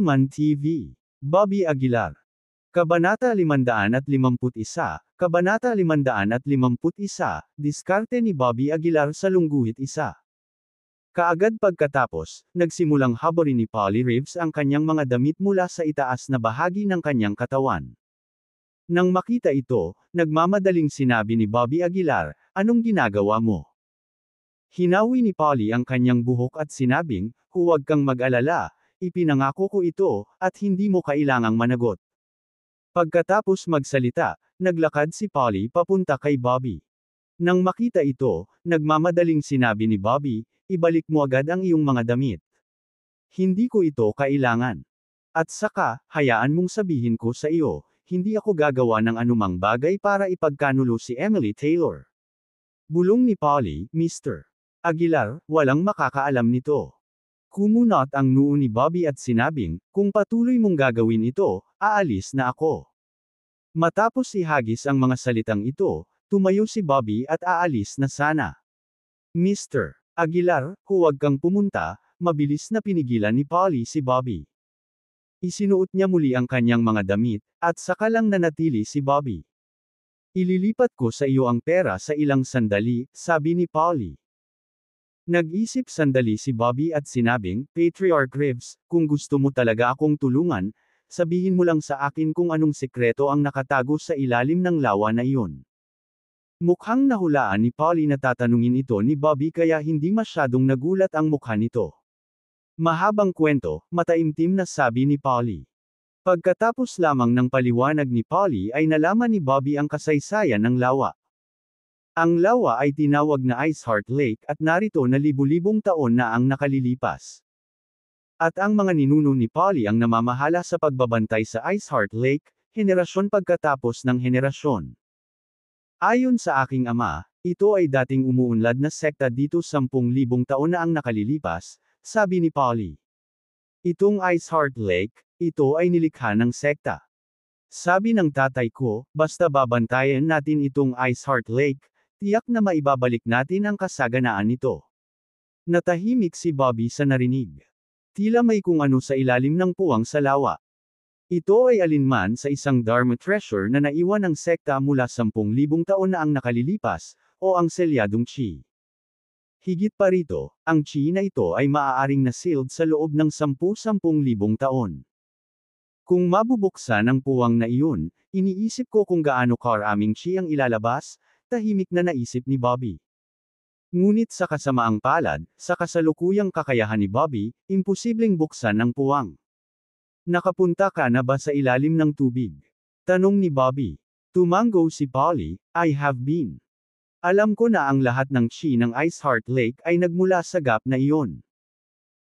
Gentleman TV. Bobby Aguilar. Kabanata 551, Kabanata 551, Diskarte ni Bobby Aguilar sa Lungguhit Isa. Kaagad pagkatapos, nagsimulang haborin ni Polly Reeves ang kanyang mga damit mula sa itaas na bahagi ng kanyang katawan. Nang makita ito, nagmamadaling sinabi ni Bobby Aguilar, anong ginagawa mo? Hinawi ni Polly ang kanyang buhok at sinabing, huwag kang mag-alala, Ipinangako ko ito, at hindi mo kailangang managot. Pagkatapos magsalita, naglakad si Polly papunta kay Bobby. Nang makita ito, nagmamadaling sinabi ni Bobby, ibalik mo agad ang iyong mga damit. Hindi ko ito kailangan. At saka, hayaan mong sabihin ko sa iyo, hindi ako gagawa ng anumang bagay para ipagkanulo si Emily Taylor. Bulong ni Polly, Mr. Aguilar, walang makakaalam nito. Kumunot ang noo ni Bobby at sinabing, kung patuloy mong gagawin ito, aalis na ako. Matapos ihagis ang mga salitang ito, tumayo si Bobby at aalis na sana. Mr. Aguilar, huwag kang pumunta, mabilis na pinigilan ni Polly si Bobby. Isinuot niya muli ang kanyang mga damit, at saka lang nanatili si Bobby. Ililipat ko sa iyo ang pera sa ilang sandali, sabi ni Polly. Nag-isip sandali si Bobby at sinabing, Patriarch Reeves, kung gusto mo talaga akong tulungan, sabihin mo lang sa akin kung anong sekreto ang nakatago sa ilalim ng lawa na iyon. Mukhang nahulaan ni Polly na tatanungin ito ni Bobby kaya hindi masyadong nagulat ang mukha nito. Mahabang kwento, mataimtim na sabi ni Polly. Pagkatapos lamang ng paliwanag ni Polly ay nalaman ni Bobby ang kasaysayan ng lawa. Ang lawa ay tinawag na Iceheart Lake at narito na libu-libong taon na ang nakalilipas. At ang mga ninuno ni Polly ang namamahala sa pagbabantay sa Iceheart Lake, henerasyon pagkatapos ng henerasyon. Ayon sa aking ama, ito ay dating umuunlad na sekta dito 10,000 taon na ang nakalilipas, sabi ni Polly. Itong Iceheart Lake, ito ay nilikha ng sekta. Sabi ng tatay ko, basta babantayan natin itong Iceheart Lake, Tiyak na maibabalik natin ang kasaganaan nito. Natahimik si Bobby sa narinig. Tila may kung ano sa ilalim ng puwang sa lawa. Ito ay alinman sa isang Dharma treasure na naiwan ng sekta mula 10,000 taon na ang nakalilipas, o ang selyadong chi. Higit pa rito, ang chi na ito ay maaaring nasealed sa loob ng 10000 taon. Kung mabubuksan ang puwang na iyon, iniisip ko kung gaano karaming chi ang ilalabas, tahimik na naisip ni Bobby. Ngunit sa kasamaang palad, sa kasalukuyang kakayahan ni Bobby, imposibleng buksan ng puwang. Nakapunta ka na ba sa ilalim ng tubig? Tanong ni Bobby. Tumango si Polly, I have been. Alam ko na ang lahat ng chi ng Ice Heart Lake ay nagmula sa gap na iyon.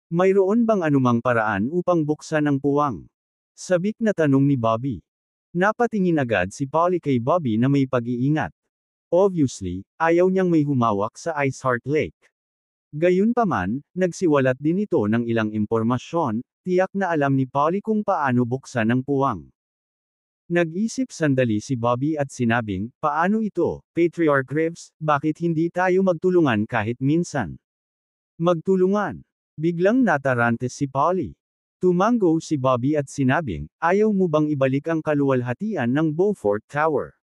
Mayroon bang anumang paraan upang buksan ang puwang? Sabik na tanong ni Bobby. Napatingin agad si Polly kay Bobby na may pag-iingat. Obviously, ayaw niyang may humawak sa Iceheart Lake. Gayunpaman, nagsiwalat din ito ng ilang impormasyon, tiyak na alam ni Polly kung paano buksan ang puwang. Nag-isip sandali si Bobby at sinabing, paano ito, Patriarch Reeves, bakit hindi tayo magtulungan kahit minsan? Magtulungan. Biglang natarantes si Polly. Tumango si Bobby at sinabing, ayaw mo bang ibalik ang kaluwalhatian ng Beaufort Tower?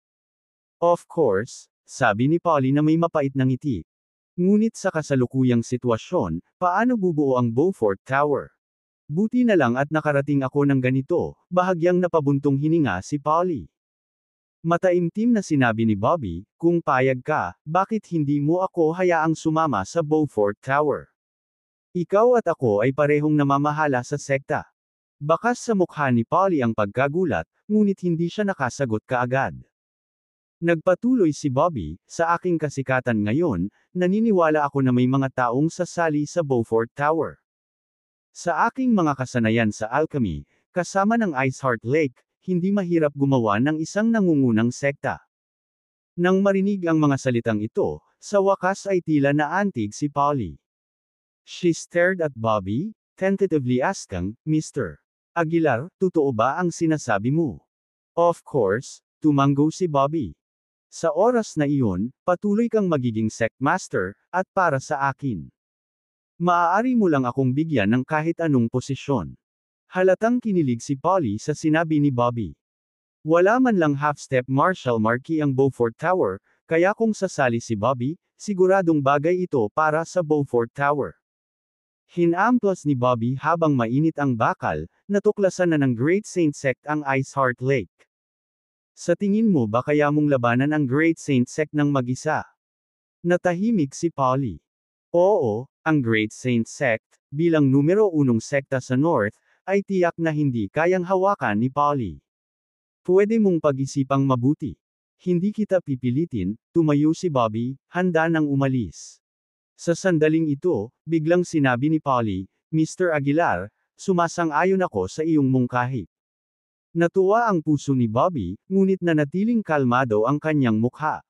Of course, sabi ni Polly na may mapait na ng ngiti. Ngunit sa kasalukuyang sitwasyon, paano bubuo ang Beaufort Tower? Buti na lang at nakarating ako ng ganito, bahagyang napabuntong hininga si Polly. Mataimtim na sinabi ni Bobby, kung payag ka, bakit hindi mo ako hayaang sumama sa Beaufort Tower? Ikaw at ako ay parehong namamahala sa sekta. Bakas sa mukha ni Polly ang pagkagulat, ngunit hindi siya nakasagot kaagad. Nagpatuloy si Bobby, sa aking kasikatan ngayon, naniniwala ako na may mga taong sasali sa Beaufort Tower. Sa aking mga kasanayan sa alchemy, kasama ng Iceheart Lake, hindi mahirap gumawa ng isang nangungunang sekta. Nang marinig ang mga salitang ito, sa wakas ay tila na antig si Polly. She stared at Bobby, tentatively asking, Mr. Aguilar, totoo ba ang sinasabi mo? Of course, tumanggo si Bobby. Sa oras na iyon, patuloy kang magiging sect master, at para sa akin. Maaari mo lang akong bigyan ng kahit anong posisyon. Halatang kinilig si Polly sa sinabi ni Bobby. Wala man lang half-step Marshall Marquis ang Beaufort Tower, kaya kung sasali si Bobby, siguradong bagay ito para sa Beaufort Tower. Hinamplas ni Bobby habang mainit ang bakal, natuklasan na ng Great Saint Sect ang Ice Heart Lake. Sa tingin mo ba kaya mong labanan ang Great Saint Sect ng mag-isa? Natahimik si Polly. Oo, ang Great Saint Sect, bilang numero unong sekta sa North, ay tiyak na hindi kayang hawakan ni Polly. Pwede mong pag-isipang mabuti. Hindi kita pipilitin, tumayo si Bobby, handa nang umalis. Sa sandaling ito, biglang sinabi ni Polly, Mr. Aguilar, sumasang-ayon ako sa iyong mungkahi. Natuwa ang puso ni Bobby, ngunit nanatiling kalmado ang kanyang mukha.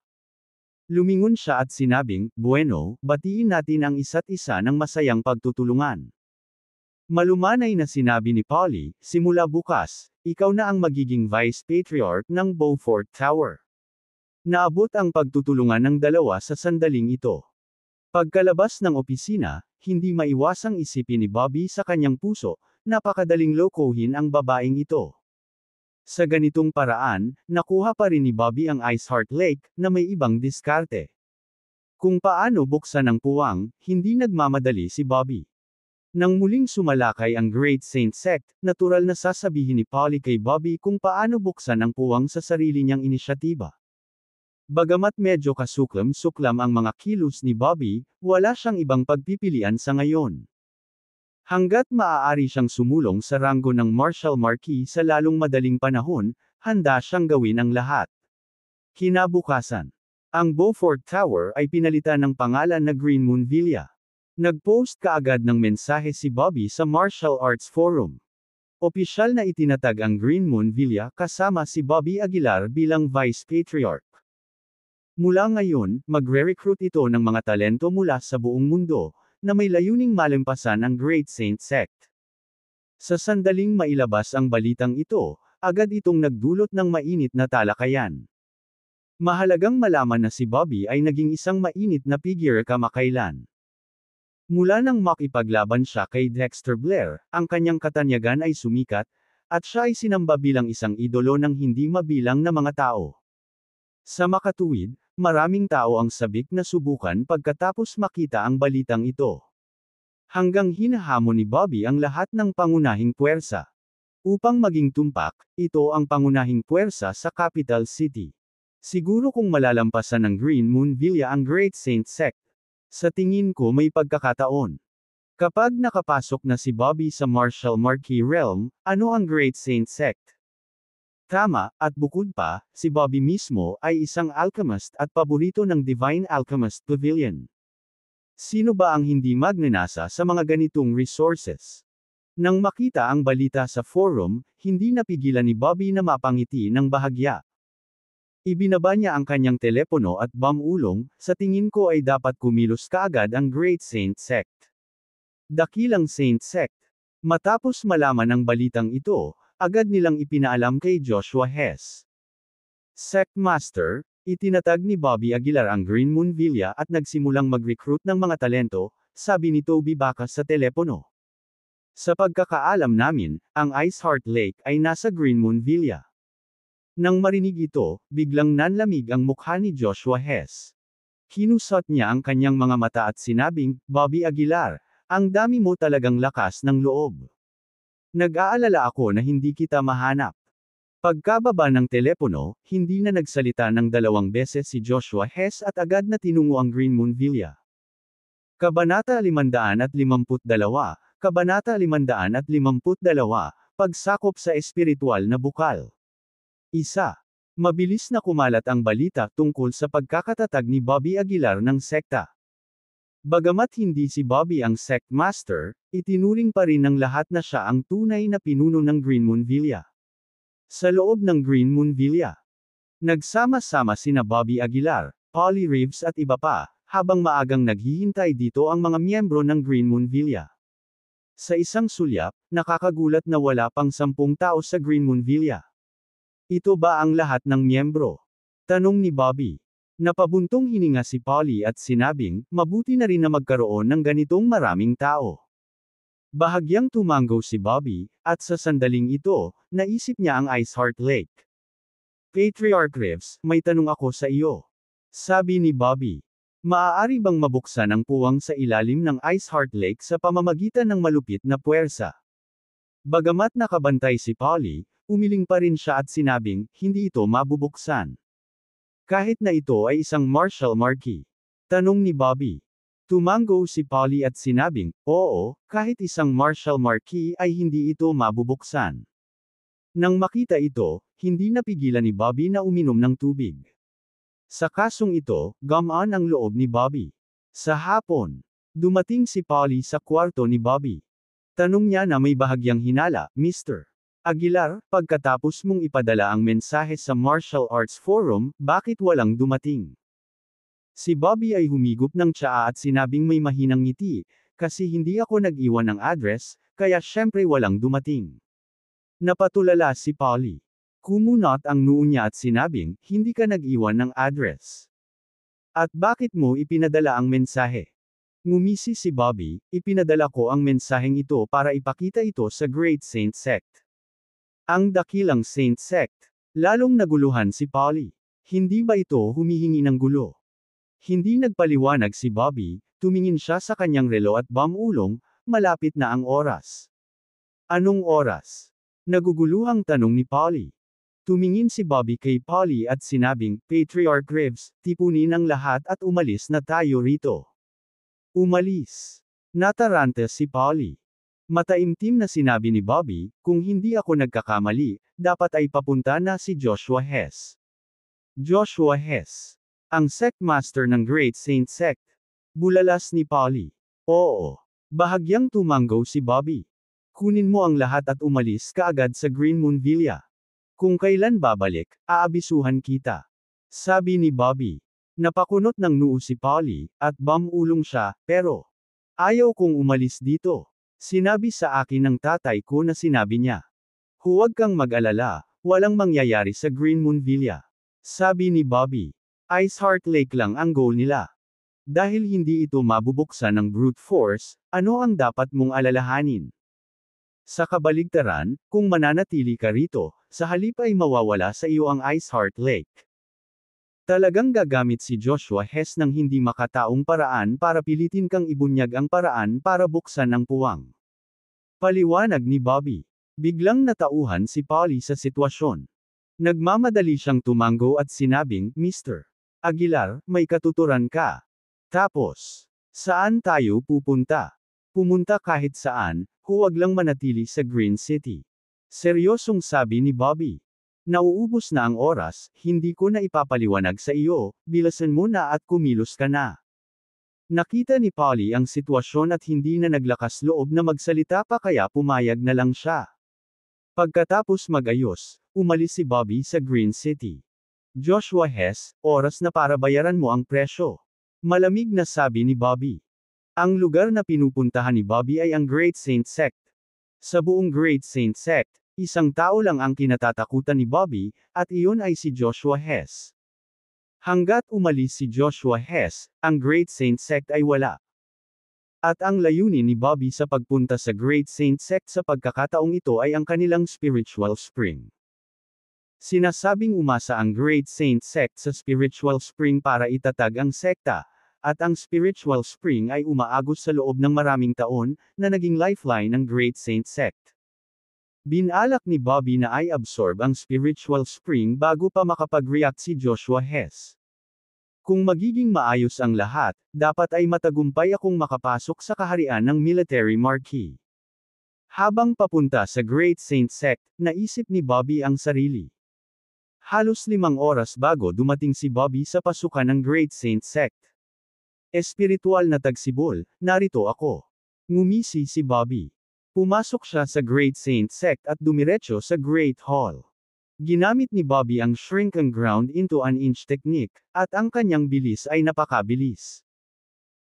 Lumingon siya at sinabing, Bueno, batiin natin ang isa't isa ng masayang pagtutulungan. Malumanay na sinabi ni Polly, simula bukas, ikaw na ang magiging vice patriarch ng Beaufort Tower. Naabot ang pagtutulungan ng dalawa sa sandaling ito. Pagkalabas ng opisina, hindi maiwasang isipin ni Bobby sa kanyang puso, napakadaling lokohin ang babaeng ito. Sa ganitong paraan, nakuha pa rin ni Bobby ang Ice Heart Lake, na may ibang diskarte. Kung paano buksan ang puwang, hindi nagmamadali si Bobby. Nang muling sumalakay ang Great Saint Sect, natural na sasabihin ni Polly kay Bobby kung paano buksan ang puwang sa sarili niyang inisyatiba. Bagamat medyo kasuklam-suklam ang mga kilos ni Bobby, wala siyang ibang pagpipilian sa ngayon. Hanggat maaari siyang sumulong sa ranggo ng Marshal Marquis sa lalong madaling panahon, handa siyang gawin ang lahat. Kinabukasan. Ang Beaufort Tower ay pinalitan ng pangalan na Green Moon Villa. Nag-post kaagad ng mensahe si Bobby sa Martial Arts Forum. Opisyal na itinatag ang Green Moon Villa kasama si Bobby Aguilar bilang Vice Patriarch. Mula ngayon, magre-recruit ito ng mga talento mula sa buong mundo, na may layuning malampasan ang Great Saint Sect. Sa sandaling mailabas ang balitang ito, agad itong nagdulot ng mainit na talakayan. Mahalagang malaman na si Bobby ay naging isang mainit na figure kamakailan. Mula nang makipaglaban siya kay Dexter Blair, ang kanyang katanyagan ay sumikat, at siya ay sinamba bilang isang idolo ng hindi mabilang na mga tao. Sa makatuwid, Maraming tao ang sabik na subukan pagkatapos makita ang balitang ito. Hanggang hinahamon ni Bobby ang lahat ng pangunahing puwersa. Upang maging tumpak, ito ang pangunahing puwersa sa capital city. Siguro kung malalampasan ng Green Moon Villa ang Great Saint Sect. Sa tingin ko may pagkakataon. Kapag nakapasok na si Bobby sa martial Marquis realm, ano ang Great Saint Sect? Tama, at bukod pa, si Bobby mismo ay isang alchemist at paborito ng Divine Alchemist Pavilion. Sino ba ang hindi magnanasa sa mga ganitong resources? Nang makita ang balita sa forum, hindi napigilan ni Bobby na mapangiti ng bahagya. Ibinaba niya ang kanyang telepono at bamulong, sa tingin ko ay dapat kumilos kaagad ang Great Saint Sect. Dakilang Saint Sect. Matapos malaman ang balitang ito, agad nilang ipinaalam kay Joshua Hess. SEC Master, itinatag ni Bobby Aguilar ang Green Moon Villa at nagsimulang mag-recruit ng mga talento, sabi ni Toby Bacas sa telepono. Sa pagkakaalam namin, ang Ice Heart Lake ay nasa Green Moon Villa. Nang marinig ito, biglang nanlamig ang mukha ni Joshua Hess. Kinusot niya ang kanyang mga mata at sinabing, Bobby Aguilar, ang dami mo talagang lakas ng loob. Nag-aalala ako na hindi kita mahanap. Pagkababa ng telepono, hindi na nagsalita ng dalawang beses si Joshua Hess at agad na tinungo ang Green Moon Villa. Kabanata 552, Kabanata 552, Pagsakop sa espiritual na bukal. Isa. Mabilis na kumalat ang balita tungkol sa pagkakatatag ni Bobby Aguilar ng sekta. Bagamat hindi si Bobby ang sect master, itinuring pa rin ng lahat na siya ang tunay na pinuno ng Greenmoon Villa. Sa loob ng Greenmoon Villa, nagsama-sama sina Bobby Aguilar, Polly Reeves at iba pa, habang maagang naghihintay dito ang mga miyembro ng Greenmoon Villa. Sa isang sulyap, nakakagulat na wala pang sampung tao sa Greenmoon Villa. Ito ba ang lahat ng miyembro? Tanong ni Bobby. Napabuntong hininga si Polly at sinabing, mabuti na rin na magkaroon ng ganitong maraming tao. Bahagyang tumanggaw si Bobby, at sa sandaling ito, naisip niya ang Ice Heart Lake. Patriarch Reeves, may tanong ako sa iyo. Sabi ni Bobby, Maaari bang mabuksan ang puwang sa ilalim ng Ice Heart Lake sa pamamagitan ng malupit na puwersa? Bagamat nakabantay si Polly, umiling pa rin siya at sinabing, hindi ito mabubuksan. Kahit na ito ay isang martial marquee. Tanong ni Bobby. Tumango si Polly at sinabing, oo, kahit isang martial marquee ay hindi ito mabubuksan. Nang makita ito, hindi napigilan ni Bobby na uminom ng tubig. Sa kasong ito, gamaan ang loob ni Bobby. Sa hapon, dumating si Polly sa kwarto ni Bobby. Tanong niya na may bahagyang hinala, Mr. Aguilar, pagkatapos mong ipadala ang mensahe sa Martial Arts Forum, bakit walang dumating? Si Bobby ay humigop ng tsaa at sinabing may mahinang ngiti, kasi hindi ako nag-iwan ng address, kaya syempre walang dumating. Napatulala si Polly. Kumunot ang noo niya at sinabing, hindi ka nag-iwan ng address. At bakit mo ipinadala ang mensahe? Ngumisi si Bobby, ipinadala ko ang mensaheng ito para ipakita ito sa Great Saint Sect. Ang dakilang Saint Sect. Lalong naguluhan si Polly. Hindi ba ito humihingi ng gulo? Hindi nagpaliwanag si Bobby, tumingin siya sa kanyang relo at bamulong, malapit na ang oras. Anong oras? Naguguluhang tanong ni Polly. Tumingin si Bobby kay Polly at sinabing, Patriarch Graves, tipunin ang lahat at umalis na tayo rito. Umalis. Nataranta si Polly. Mataimtim na sinabi ni Bobby, kung hindi ako nagkakamali, dapat ay papunta na si Joshua Hess. Joshua Hess. Ang sect master ng Great Saint Sect. Bulalas ni Polly. Oo. Bahagyang tumanggaw si Bobby. Kunin mo ang lahat at umalis kaagad sa Green Moon Villa. Kung kailan babalik, aabisuhan kita. Sabi ni Bobby. Napakunot ng noo si Polly, at bamulong siya, pero ayaw kong umalis dito. Sinabi sa akin ng tatay ko na sinabi niya. Huwag kang mag-alala, walang mangyayari sa Green Moon Villa. Sabi ni Bobby. Ice Heart Lake lang ang goal nila. Dahil hindi ito mabubuksan ng brute force, ano ang dapat mong alalahanin? Sa kabaligtaran, kung mananatili ka rito, sa halip ay mawawala sa iyo ang Ice Heart Lake. Talagang gagamit si Joshua Hess ng hindi makataong paraan para pilitin kang ibunyag ang paraan para buksan ang puwang. Paliwanag ni Bobby. Biglang natauhan si Polly sa sitwasyon. Nagmamadali siyang tumango at sinabing, Mr. Aguilar, may katuturan ka. Tapos, saan tayo pupunta? Pumunta kahit saan, huwag lang manatili sa Green City. Seryosong sabi ni Bobby. Nauubos na ang oras, hindi ko na ipapaliwanag sa iyo, bilasan mo na at kumilos ka na. Nakita ni Polly ang sitwasyon at hindi na naglakas loob na magsalita pa kaya pumayag na lang siya. Pagkatapos magayos, umalis si Bobby sa Green City. Joshua Hess, oras na para bayaran mo ang presyo. Malamig na sabi ni Bobby. Ang lugar na pinupuntahan ni Bobby ay ang Great Saint Sect. Sa buong Great Saint Sect, Isang tao lang ang kinatatakutan ni Bobby, at iyon ay si Joshua Hess. Hanggat umalis si Joshua Hess, ang Great Saint Sect ay wala. At ang layunin ni Bobby sa pagpunta sa Great Saint Sect sa pagkakataong ito ay ang kanilang spiritual spring. Sinasabing umasa ang Great Saint Sect sa spiritual spring para itatag ang sekta, at ang spiritual spring ay umaagos sa loob ng maraming taon, na naging lifeline ng Great Saint Sect. Binalak ni Bobby na ay absorb ang spiritual spring bago pa makapag-react si Joshua Hess. Kung magiging maayos ang lahat, dapat ay matagumpay akong makapasok sa kaharian ng military marquee. Habang papunta sa Great Saint Sect, naisip ni Bobby ang sarili. Halos limang oras bago dumating si Bobby sa pasukan ng Great Saint Sect. Espiritual na tagsibol, narito ako. Ngumisi si Bobby. Pumasok siya sa Great Saint Sect at dumiretso sa Great Hall. Ginamit ni Bobby ang shrink and ground into an inch technique, at ang kanyang bilis ay napakabilis.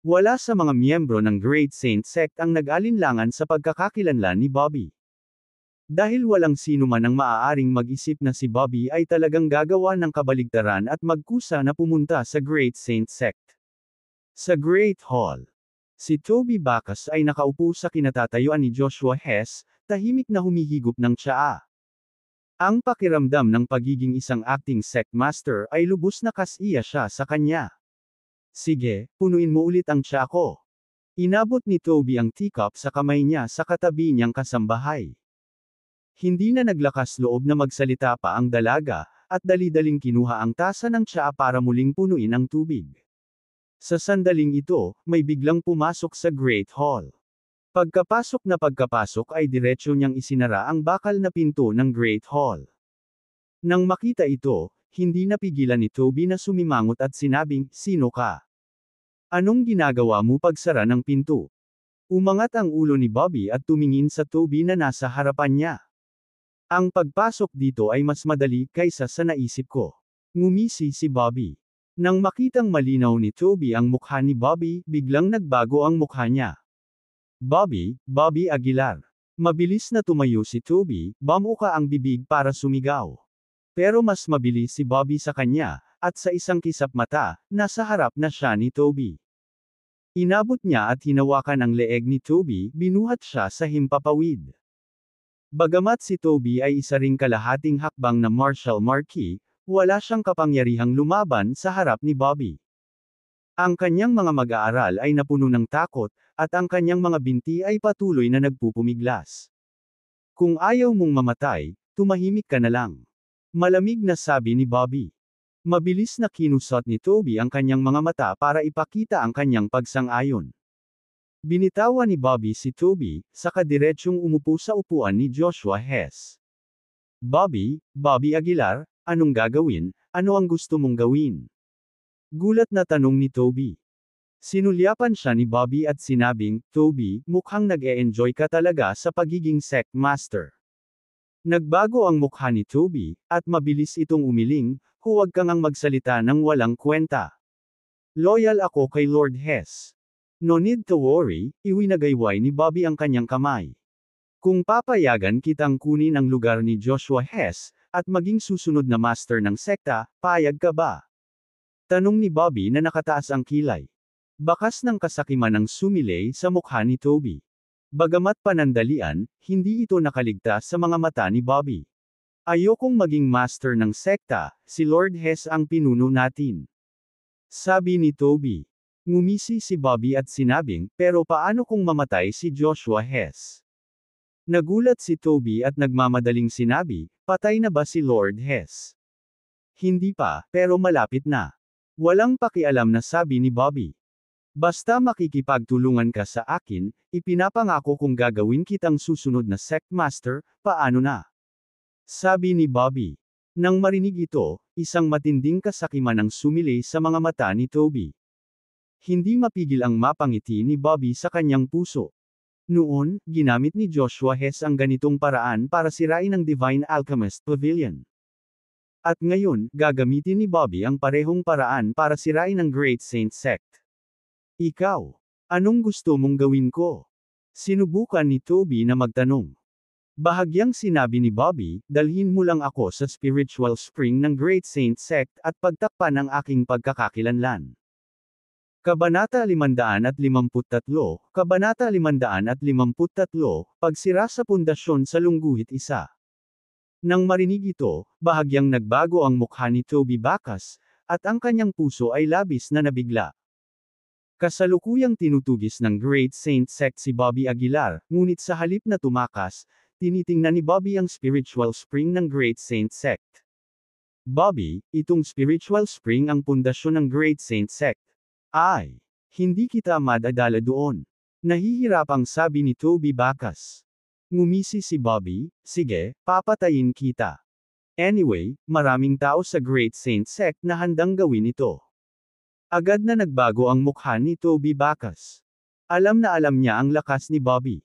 Wala sa mga miyembro ng Great Saint Sect ang nag-alinlangan sa pagkakakilanlan ni Bobby. Dahil walang sino man ang maaaring mag-isip na si Bobby ay talagang gagawa ng kabaligtaran at magkusa na pumunta sa Great Saint Sect. Sa Great Hall, Si Toby Bacas ay nakaupo sa kinatatayuan ni Joshua Hess, tahimik na humihigop ng tsaa. Ang pakiramdam ng pagiging isang acting sect master ay lubos na kasiya siya sa kanya. Sige, punuin mo ulit ang tsaa ko. Inabot ni Toby ang teacup sa kamay niya sa katabi niyang kasambahay. Hindi na naglakas loob na magsalita pa ang dalaga, at dali-daling kinuha ang tasa ng tsaa para muling punuin ang tubig. Sa sandaling ito, may biglang pumasok sa Great Hall. Pagkapasok na pagkapasok ay diretsyo niyang isinara ang bakal na pinto ng Great Hall. Nang makita ito, hindi napigilan ni Toby na sumimangot at sinabing, Sino ka? Anong ginagawa mo pagsara ng pinto? Umangat ang ulo ni Bobby at tumingin sa Toby na nasa harapan niya. Ang pagpasok dito ay mas madali kaysa sa naisip ko. Ngumisi si Bobby. Nang makitang malinaw ni Toby ang mukha ni Bobby, biglang nagbago ang mukha niya. Bobby, Bobby Aguilar. Mabilis na tumayo si Toby, bamuka ang bibig para sumigaw. Pero mas mabilis si Bobby sa kanya, at sa isang kisap mata, nasa harap na siya ni Toby. Inabot niya at hinawakan ang leeg ni Toby, binuhat siya sa himpapawid. Bagamat si Toby ay isa ring kalahating hakbang na Marshall Marquis, wala siyang kapangyarihang lumaban sa harap ni Bobby. Ang kanyang mga mag-aaral ay napuno ng takot, at ang kanyang mga binti ay patuloy na nagpupumiglas. Kung ayaw mong mamatay, tumahimik ka na lang. Malamig na sabi ni Bobby. Mabilis na kinusot ni Toby ang kanyang mga mata para ipakita ang kanyang pagsang-ayon. Binitawa ni Bobby si Toby, saka diretsyong umupo sa upuan ni Joshua Hess. Bobby, Bobby Aguilar, Anong gagawin? Ano ang gusto mong gawin? Gulat na tanong ni Toby. Sinulyapan siya ni Bobby at sinabing, Toby, mukhang nag-e-enjoy ka talaga sa pagiging sec master. Nagbago ang mukha ni Toby, at mabilis itong umiling, huwag kang ang magsalita ng walang kwenta. Loyal ako kay Lord Hess. No need to worry, iwinagayway ni Bobby ang kanyang kamay. Kung papayagan kitang kunin ang lugar ni Joshua Hess, at maging susunod na master ng sekta, payag ka ba? Tanong ni Bobby na nakataas ang kilay. Bakas ng kasakiman ng sumilay sa mukha ni Toby. Bagamat panandalian, hindi ito nakaligtas sa mga mata ni Bobby. Ayokong maging master ng sekta, si Lord Hess ang pinuno natin. Sabi ni Toby. Ngumisi si Bobby at sinabing, pero paano kung mamatay si Joshua Hess? Nagulat si Toby at nagmamadaling sinabi, patay na ba si Lord Hess? Hindi pa, pero malapit na. Walang pakialam na sabi ni Bobby. Basta makikipagtulungan ka sa akin, ipinapangako kung gagawin kitang susunod na sect master, paano na? Sabi ni Bobby. Nang marinig ito, isang matinding kasakiman ang sumilay sa mga mata ni Toby. Hindi mapigil ang mapangiti ni Bobby sa kanyang puso. Noon, ginamit ni Joshua Hess ang ganitong paraan para sirain ang Divine Alchemist Pavilion. At ngayon, gagamitin ni Bobby ang parehong paraan para sirain ang Great Saint Sect. Ikaw, anong gusto mong gawin ko? Sinubukan ni Toby na magtanong. Bahagyang sinabi ni Bobby, dalhin mo lang ako sa spiritual spring ng Great Saint Sect at pagtakpan ang aking pagkakakilanlan. Kabanata 553, Kabanata 553, Pagsira sa pundasyon sa lungguhit isa. Nang marinig ito, bahagyang nagbago ang mukha ni Toby Bacas, at ang kanyang puso ay labis na nabigla. Kasalukuyang tinutugis ng Great Saint Sect si Bobby Aguilar, ngunit sa halip na tumakas, tinitingnan ni Bobby ang spiritual spring ng Great Saint Sect. Bobby, itong spiritual spring ang pundasyon ng Great Saint Sect. Ay, hindi kita madadala doon. Nahihirapang sabi ni Toby Bacas. Ngumisi si Bobby, sige, papatayin kita. Anyway, maraming tao sa Great Saint Sect na handang gawin ito. Agad na nagbago ang mukha ni Toby Bacas. Alam na alam niya ang lakas ni Bobby.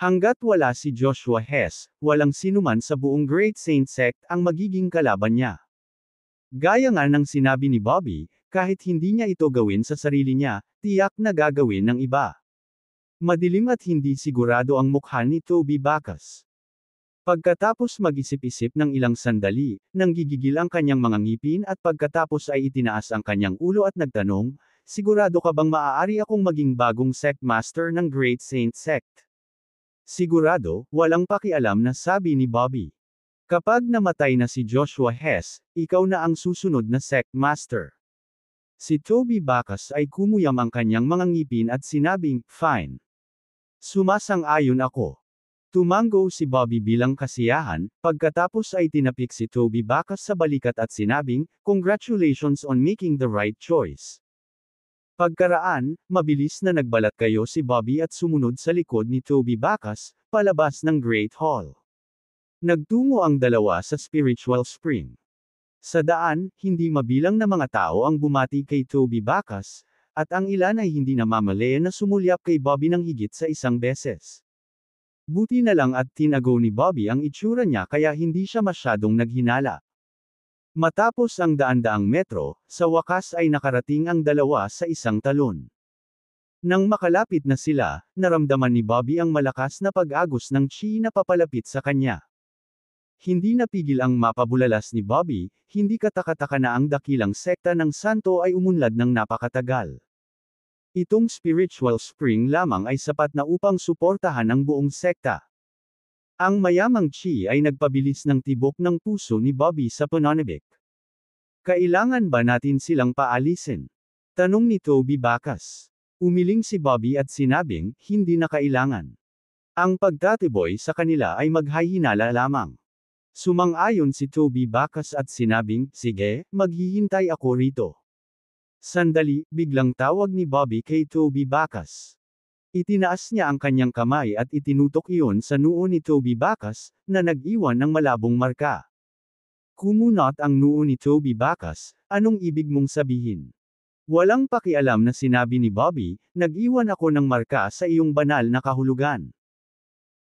Hanggat wala si Joshua Hess, walang sinuman sa buong Great Saint Sect ang magiging kalaban niya. Gaya nga ng sinabi ni Bobby, kahit hindi niya ito gawin sa sarili niya, tiyak na gagawin ng iba. Madilim at hindi sigurado ang mukha ni Toby Bacchus. Pagkatapos mag-isip-isip ng ilang sandali, nang gigigil ang kanyang mga ngipin at pagkatapos ay itinaas ang kanyang ulo at nagtanong, Sigurado ka bang maaari akong maging bagong sect master ng Great Saint Sect? Sigurado, walang pakialam na sabi ni Bobby. Kapag namatay na si Joshua Hess, ikaw na ang susunod na sect master. Si Toby Bacchus ay kumuyam ang kanyang mga ngipin at sinabing, fine. Sumasang-ayon ako. Tumanggo si Bobby bilang kasiyahan, pagkatapos ay tinapik si Toby Bacchus sa balikat at sinabing, congratulations on making the right choice. Pagkaraan, mabilis na nagbalat kayo si Bobby at sumunod sa likod ni Toby Bacchus, palabas ng Great Hall. Nagtungo ang dalawa sa spiritual spring. Sa daan, hindi mabilang na mga tao ang bumati kay Toby Bacchus, at ang ilan ay hindi namamalayan na sumulyap kay Bobby ng higit sa isang beses. Buti na lang at tinago ni Bobby ang itsura niya kaya hindi siya masyadong naghinala. Matapos ang daan-daang metro, sa wakas ay nakarating ang dalawa sa isang talon. Nang makalapit na sila, naramdaman ni Bobby ang malakas na pag-agos ng chi na papalapit sa kanya. Hindi napigil ang mapabulalas ni Bobby, hindi katakataka na ang dakilang sekta ng santo ay umunlad ng napakatagal. Itong spiritual spring lamang ay sapat na upang suportahan ang buong sekta. Ang mayamang chi ay nagpabilis ng tibok ng puso ni Bobby sa Panonibik. Kailangan ba natin silang paalisin? Tanong ni Toby Bakas. Umiling si Bobby at sinabing, hindi na kailangan. Ang pagtatiboy sa kanila ay maghahinala lamang. Sumang-ayon si Toby Bacas at sinabing, sige, maghihintay ako rito. Sandali, biglang tawag ni Bobby kay Toby Bacas. Itinaas niya ang kanyang kamay at itinutok iyon sa noo ni Toby Bacas, na nag-iwan ng malabong marka. Kumunot ang noo ni Toby Bacas, anong ibig mong sabihin? Walang pakialam na sinabi ni Bobby, nag-iwan ako ng marka sa iyong banal na kahulugan.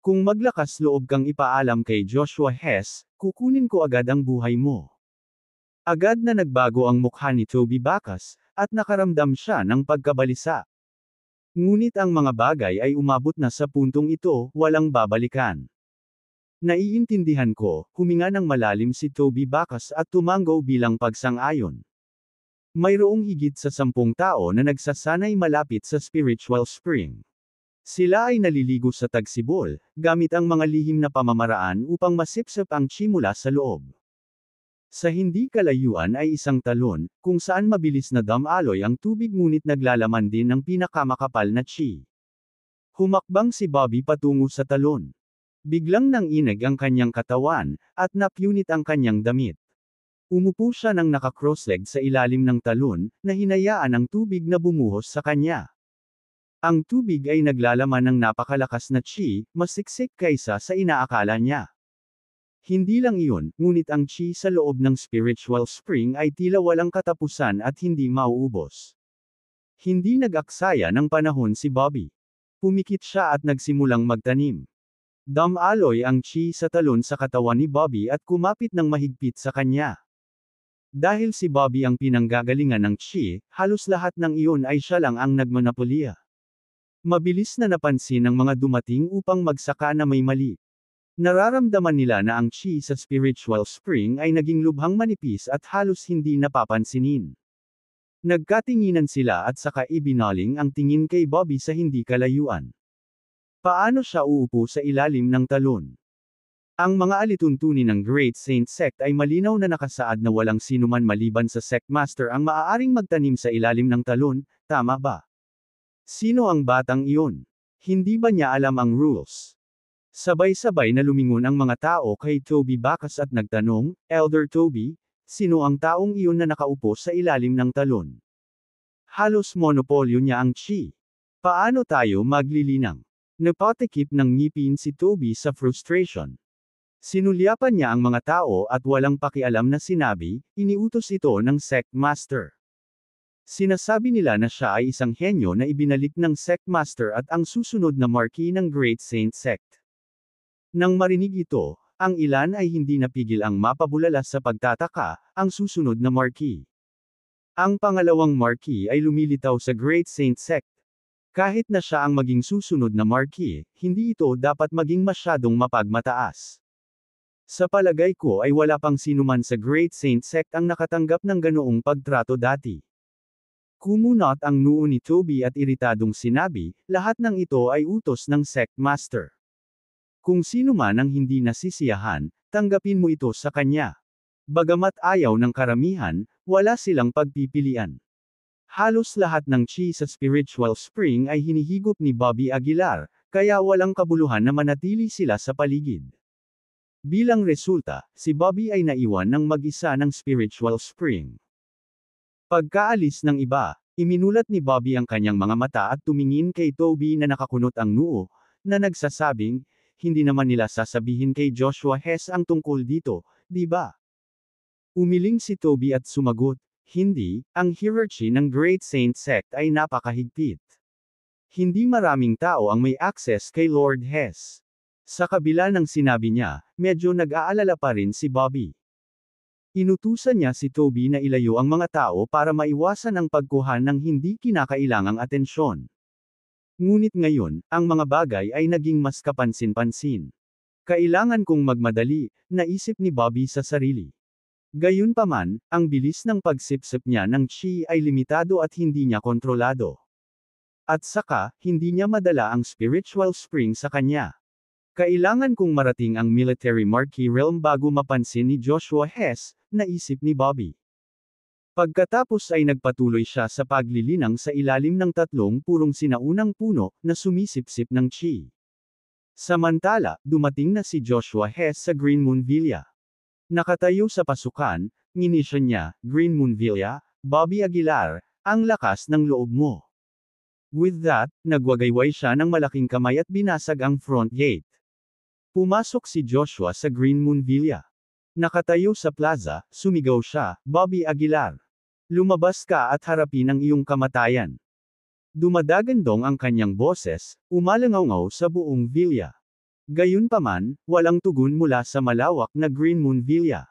Kung maglakas loob kang ipaalam kay Joshua Hess, kukunin ko agad ang buhay mo. Agad na nagbago ang mukha ni Toby Bacas, at nakaramdam siya ng pagkabalisa. Ngunit ang mga bagay ay umabot na sa puntong ito, walang babalikan. Naiintindihan ko, huminga ng malalim si Toby Bacas at tumango bilang pagsang-ayon. Mayroong higit sa sampung tao na nagsasanay malapit sa spiritual spring. Sila ay naliligo sa tagsibol, gamit ang mga lihim na pamamaraan upang masipsip ang chimula sa loob. Sa hindi kalayuan ay isang talon, kung saan mabilis na damaloy ang tubig ngunit naglalaman din ng pinakamakapal na chi. Humakbang si Bobby patungo sa talon. Biglang nang inag ang kanyang katawan, at napunit ang kanyang damit. Umupo siya ng naka-crosslegged sa ilalim ng talon, na hinayaan ang tubig na bumuhos sa kanya. Ang tubig ay naglalaman ng napakalakas na chi, masiksik kaysa sa inaakala niya. Hindi lang iyon, ngunit ang chi sa loob ng spiritual spring ay tila walang katapusan at hindi mauubos. Hindi nag-aksaya ng panahon si Bobby. Pumikit siya at nagsimulang magtanim. dam Damaloy ang chi sa talon sa katawan ni Bobby at kumapit ng mahigpit sa kanya. Dahil si Bobby ang pinanggagalingan ng chi, halos lahat ng iyon ay siya lang ang nagmonopolya. Mabilis na napansin ng mga dumating upang magsaka na may mali. Nararamdaman nila na ang chi sa spiritual spring ay naging lubhang manipis at halos hindi napapansinin. Nagkatinginan sila at saka ibinaling ang tingin kay Bobby sa hindi kalayuan. Paano siya uupo sa ilalim ng talon? Ang mga alituntunin ng Great Saint Sect ay malinaw na nakasaad na walang sinuman maliban sa sect master ang maaaring magtanim sa ilalim ng talon, tama ba? Sino ang batang iyon? Hindi ba niya alam ang rules? Sabay-sabay na lumingon ang mga tao kay Toby Bacchus at nagtanong, Elder Toby, sino ang taong iyon na nakaupo sa ilalim ng talon? Halos monopolyo niya ang chi. Paano tayo maglilinang? Napatikip ng ngipin si Toby sa frustration. Sinulyapan niya ang mga tao at walang pakialam na sinabi, iniutos ito ng sect master. Sinasabi nila na siya ay isang henyo na ibinalik ng sect master at ang susunod na marquee ng Great Saint Sect. Nang marinig ito, ang ilan ay hindi napigil ang mapabulala sa pagtataka, ang susunod na marquee. Ang pangalawang marquee ay lumilitaw sa Great Saint Sect. Kahit na siya ang maging susunod na marquee, hindi ito dapat maging masyadong mapagmataas. Sa palagay ko ay wala pang sinuman sa Great Saint Sect ang nakatanggap ng ganoong pagtrato dati. Kumunot ang noo ni Toby at iritadong sinabi, lahat ng ito ay utos ng sect master. Kung sino man ang hindi nasisiyahan, tanggapin mo ito sa kanya. Bagamat ayaw ng karamihan, wala silang pagpipilian. Halos lahat ng chi sa spiritual spring ay hinihigop ni Bobby Aguilar, kaya walang kabuluhan na manatili sila sa paligid. Bilang resulta, si Bobby ay naiwan ng mag-isa ng spiritual spring. Pagkaalis ng iba, iminulat ni Bobby ang kanyang mga mata at tumingin kay Toby na nakakunot ang noo, na nagsasabing, hindi naman nila sasabihin kay Joshua Hess ang tungkol dito, di ba? Umiling si Toby at sumagot, hindi, ang hierarchy ng Great Saint Sect ay napakahigpit. Hindi maraming tao ang may access kay Lord Hess. Sa kabila ng sinabi niya, medyo nag-aalala pa rin si Bobby. Inutusan niya si Toby na ilayo ang mga tao para maiwasan ang pagkuhan ng hindi kinakailangang atensyon. Ngunit ngayon, ang mga bagay ay naging mas kapansin-pansin. Kailangan kong magmadali, naisip ni Bobby sa sarili. Gayunpaman, ang bilis ng pagsipsip niya ng chi ay limitado at hindi niya kontrolado. At saka, hindi niya madala ang spiritual spring sa kanya. Kailangan kong marating ang military marquee realm bago mapansin ni Joshua Hess, naisip ni Bobby. Pagkatapos ay nagpatuloy siya sa paglilinang sa ilalim ng tatlong purong sinaunang puno na sumisipsip ng chi. Samantala, dumating na si Joshua Hess sa Green Moon Villa. Nakatayo sa pasukan, nginisya niya, Green Moon Villa, Bobby Aguilar, ang lakas ng loob mo. With that, nagwagayway siya ng malaking kamay at binasag ang front gate. Pumasok si Joshua sa Green Moon Villa. Nakatayo sa plaza, sumigaw siya, Bobby Aguilar. Lumabas ka at harapin ang iyong kamatayan. Dumadagandong ang kanyang boses, umalangaw sa buong villa. Gayunpaman, walang tugon mula sa malawak na Green Moon Villa.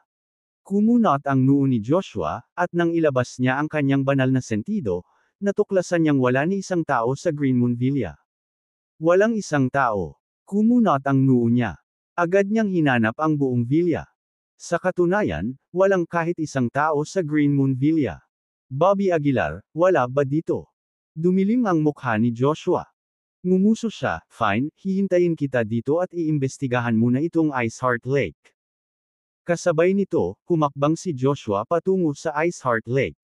Kumunot ang noo ni Joshua, at nang ilabas niya ang kanyang banal na sentido, natuklasan niyang wala ni isang tao sa Green Moon Villa. Walang isang tao. Kumunot ang noo niya. Agad niyang hinanap ang buong villa. Sa katunayan, walang kahit isang tao sa Green Moon Villa. Bobby Aguilar, wala ba dito? Dumilim ang mukha ni Joshua. Ngumuso siya, fine, hihintayin kita dito at iimbestigahan muna itong Iceheart Lake. Kasabay nito, humakbang si Joshua patungo sa Iceheart Lake.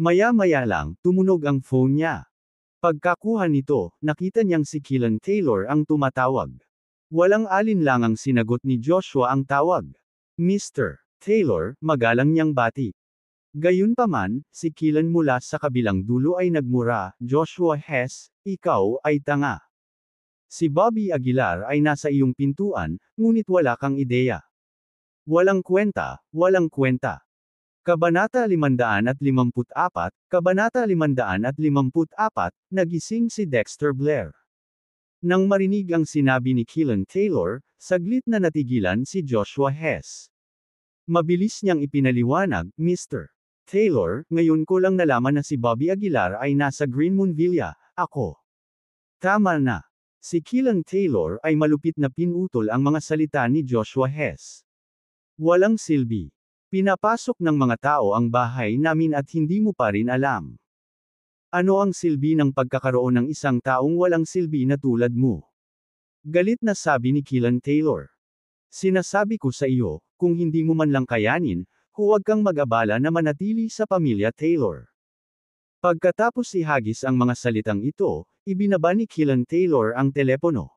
Maya-maya lang, tumunog ang phone niya. Pagkakuha nito, nakita niyang si Kilan Taylor ang tumatawag. Walang alinlangang sinagot ni Joshua ang tawag. Mr. Taylor, magalang niyang bati. Gayunpaman, si Kilan mula sa kabilang dulo ay nagmura, Joshua Hess, ikaw ay tanga. Si Bobby Aguilar ay nasa iyong pintuan, ngunit wala kang ideya. Walang kwenta, walang kwenta. Kabanata 554, Kabanata 554, nagising si Dexter Blair. Nang marinig ang sinabi ni Kilan Taylor, saglit na natigilan si Joshua Hess. Mabilis niyang ipinaliwanag, Mr. Taylor, ngayon ko lang nalaman na si Bobby Aguilar ay nasa Green Moon Villa, ako. Tama na. Si Kilan Taylor ay malupit na pinutol ang mga salita ni Joshua Hess. Walang silbi. Pinapasok ng mga tao ang bahay namin at hindi mo pa rin alam. Ano ang silbi ng pagkakaroon ng isang taong walang silbi na tulad mo? Galit na sabi ni Kilan Taylor. Sinasabi ko sa iyo, kung hindi mo man lang kayanin, huwag kang mag-abala na manatili sa pamilya Taylor. Pagkatapos ihagis ang mga salitang ito, ibinaba ni Killan Taylor ang telepono.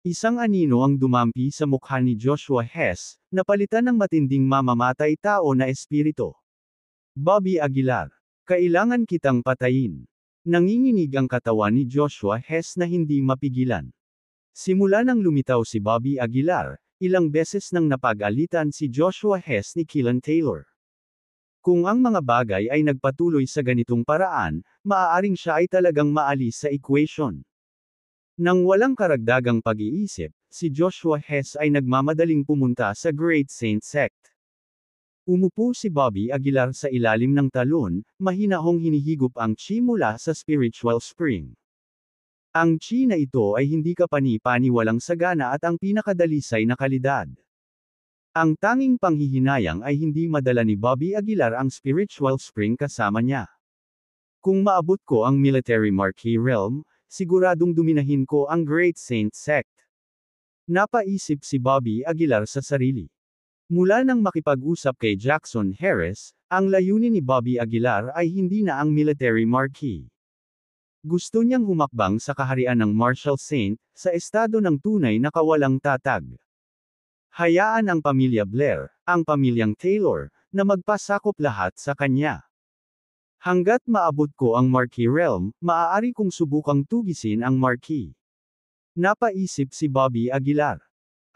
Isang anino ang dumampi sa mukha ni Joshua Hess, napalitan ng matinding mamamatay tao na espirito. Bobby Aguilar, kailangan kitang patayin. Nanginginig ang katawan ni Joshua Hess na hindi mapigilan. Simula nang lumitaw si Bobby Aguilar, ilang beses nang napag-alitan si Joshua Hess ni Keelan Taylor. Kung ang mga bagay ay nagpatuloy sa ganitong paraan, maaaring siya ay talagang maalis sa equation. Nang walang karagdagang pag-iisip, si Joshua Hess ay nagmamadaling pumunta sa Great Saint Sect. Umupo si Bobby Aguilar sa ilalim ng talon, mahinahong hinihigop ang chi mula sa spiritual spring. Ang chi na ito ay hindi kapani-paniwalang sagana at ang pinakadalisay na kalidad. Ang tanging panghihinayang ay hindi madala ni Bobby Aguilar ang spiritual spring kasama niya. Kung maabot ko ang military marquee realm, siguradong duminahin ko ang Great Saint Sect. Napaisip si Bobby Aguilar sa sarili. Mula nang makipag-usap kay Jackson Harris, ang layunin ni Bobby Aguilar ay hindi na ang military marquee. Gusto niyang humakbang sa kaharian ng Marshall Saint, sa estado ng tunay na kawalang tatag. Hayaan ang pamilya Blair, ang pamilyang Taylor, na magpasakop lahat sa kanya. Hanggat maabot ko ang Marquis Realm, maaari kong subukang tugisin ang Marquis. Napaisip si Bobby Aguilar.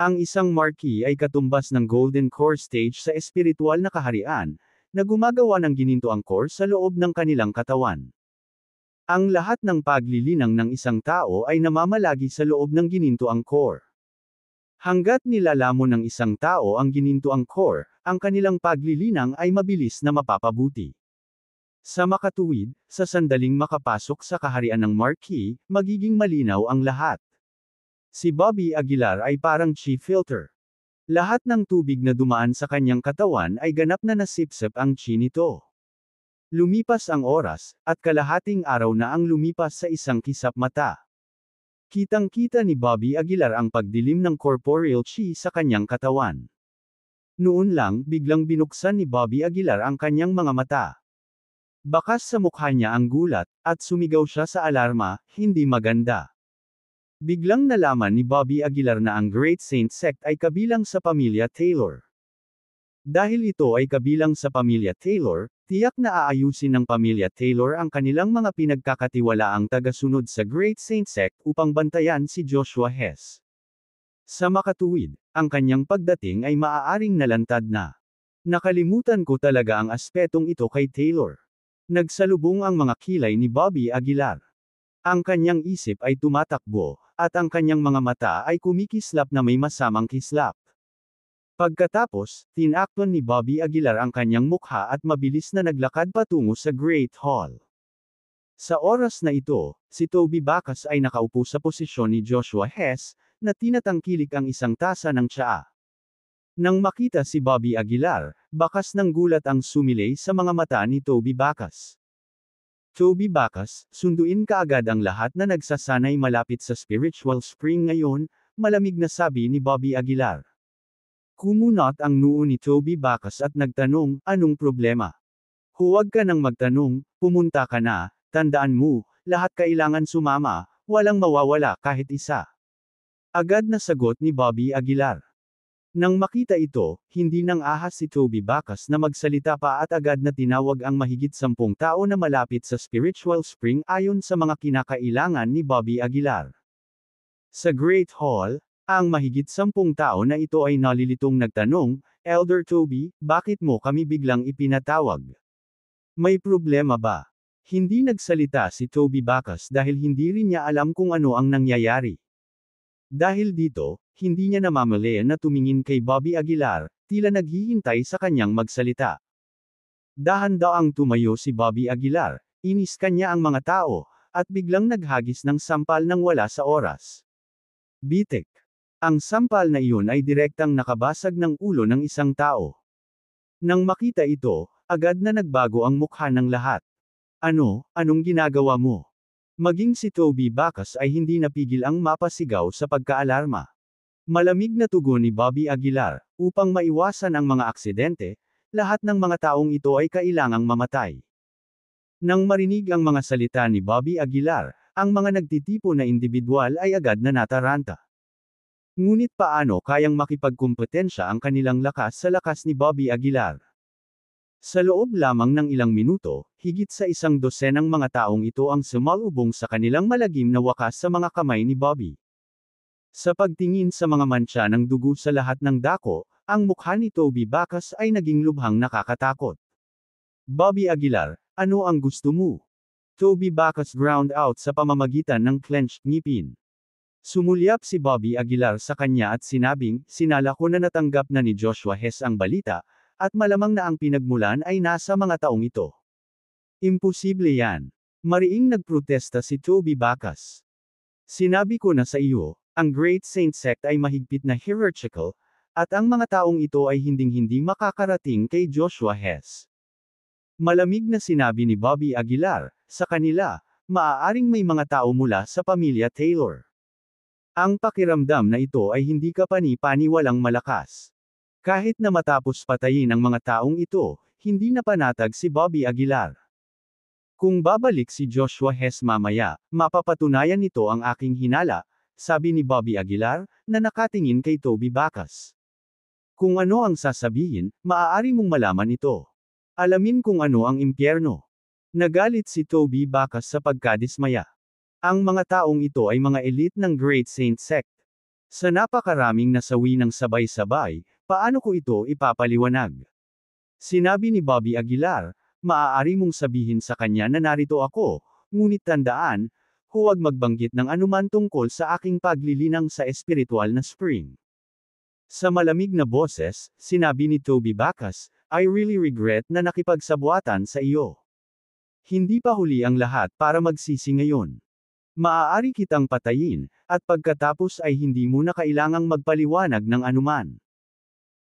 Ang isang Marquis ay katumbas ng Golden Core stage sa espiritual na kaharian, na gumagawa ng ginintoang core sa loob ng kanilang katawan. Ang lahat ng paglilinang ng isang tao ay namamalagi sa loob ng ginintuang core. Hanggat nilalamon ng isang tao ang ginintuang core, ang kanilang paglilinang ay mabilis na mapapabuti. Sa makatuwid, sa sandaling makapasok sa kaharian ng marquee, magiging malinaw ang lahat. Si Bobby Aguilar ay parang chief filter. Lahat ng tubig na dumaan sa kanyang katawan ay ganap na nasipsip ang chi nito. Lumipas ang oras, at kalahating araw na ang lumipas sa isang kisap mata. Kitang-kita ni Bobby Aguilar ang pagdilim ng corporeal chi sa kanyang katawan. Noon lang, biglang binuksan ni Bobby Aguilar ang kanyang mga mata. Bakas sa mukha niya ang gulat, at sumigaw siya sa alarma, hindi maganda. Biglang nalaman ni Bobby Aguilar na ang Great Saint Sect ay kabilang sa pamilya Taylor. Dahil ito ay kabilang sa pamilya Taylor, tiyak na aayusin ng pamilya Taylor ang kanilang mga pinagkakatiwalaang tagasunod sa Great Saint Sect upang bantayan si Joshua Hess. Sa makatuwid, ang kanyang pagdating ay maaaring nalantad na. Nakalimutan ko talaga ang aspetong ito kay Taylor. Nagsalubong ang mga kilay ni Bobby Aguilar. Ang kanyang isip ay tumatakbo, at ang kanyang mga mata ay kumikislap na may masamang kislap. Pagkatapos, tinakton ni Bobby Aguilar ang kanyang mukha at mabilis na naglakad patungo sa Great Hall. Sa oras na ito, si Toby Bacas ay nakaupo sa posisyon ni Joshua Hess, na tinatangkilik ang isang tasa ng tsaa. Nang makita si Bobby Aguilar, bakas ng gulat ang sumilay sa mga mata ni Toby Bacas. Toby Bacas, sunduin ka agad ang lahat na nagsasanay malapit sa spiritual spring ngayon, malamig na sabi ni Bobby Aguilar. Kumunot ang noo ni Toby Bacchus at nagtanong, anong problema? Huwag ka nang magtanong, pumunta ka na, tandaan mo, lahat kailangan sumama, walang mawawala kahit isa. Agad na sagot ni Bobby Aguilar. Nang makita ito, hindi nang ahas si Toby Bacchus na magsalita pa at agad na tinawag ang mahigit sampung tao na malapit sa spiritual spring ayon sa mga kinakailangan ni Bobby Aguilar. Sa Great Hall, ang mahigit sampung tao na ito ay nalilitong nagtanong, Elder Toby, bakit mo kami biglang ipinatawag? May problema ba? Hindi nagsalita si Toby Bacchus dahil hindi rin niya alam kung ano ang nangyayari. Dahil dito, hindi niya namamalayan na tumingin kay Bobby Aguilar, tila naghihintay sa kanyang magsalita. dahan daw ang tumayo si Bobby Aguilar, inis kanya ang mga tao, at biglang naghagis ng sampal nang wala sa oras. Bitik ang sampal na iyon ay direktang nakabasag ng ulo ng isang tao. Nang makita ito, agad na nagbago ang mukha ng lahat. Ano, anong ginagawa mo? Maging si Toby Bacas ay hindi napigil ang mapasigaw sa pagkaalarma. Malamig na tugon ni Bobby Aguilar, upang maiwasan ang mga aksidente, lahat ng mga taong ito ay kailangang mamatay. Nang marinig ang mga salita ni Bobby Aguilar, ang mga nagtitipo na individual ay agad na nataranta. Ngunit paano kayang makipagkumpetensya ang kanilang lakas sa lakas ni Bobby Aguilar? Sa loob lamang ng ilang minuto, higit sa isang dosenang mga taong ito ang sumalubong sa kanilang malagim na wakas sa mga kamay ni Bobby. Sa pagtingin sa mga mancha ng dugo sa lahat ng dako, ang mukha ni Toby Bacchus ay naging lubhang nakakatakot. Bobby Aguilar, ano ang gusto mo? Toby Bacchus ground out sa pamamagitan ng clenched ngipin. Sumulyap si Bobby Aguilar sa kanya at sinabing, sinala ko na natanggap na ni Joshua Hess ang balita, at malamang na ang pinagmulan ay nasa mga taong ito. Imposible yan. Mariing nagprotesta si Toby Bacas. Sinabi ko na sa iyo, ang Great Saint Sect ay mahigpit na hierarchical, at ang mga taong ito ay hinding-hindi makakarating kay Joshua Hess. Malamig na sinabi ni Bobby Aguilar, sa kanila, maaaring may mga tao mula sa pamilya Taylor. Ang pakiramdam na ito ay hindi kapani-pani walang malakas. Kahit na matapos patayin ang mga taong ito, hindi na panatag si Bobby Aguilar. Kung babalik si Joshua Hess mamaya, mapapatunayan nito ang aking hinala, sabi ni Bobby Aguilar, na nakatingin kay Toby Bacas. Kung ano ang sasabihin, maaari mong malaman ito. Alamin kung ano ang impyerno. Nagalit si Toby Bacas sa pagkadismaya. Ang mga taong ito ay mga elite ng Great Saint Sect. Sa napakaraming nasawi ng sabay-sabay, paano ko ito ipapaliwanag? Sinabi ni Bobby Aguilar, maaari mong sabihin sa kanya na narito ako, ngunit tandaan, huwag magbanggit ng anuman tungkol sa aking paglilinang sa espiritual na spring. Sa malamig na boses, sinabi ni Toby Bacchus, I really regret na nakipagsabuatan sa iyo. Hindi pa huli ang lahat para magsisi ngayon. Maaari kitang patayin, at pagkatapos ay hindi mo na kailangang magpaliwanag ng anuman.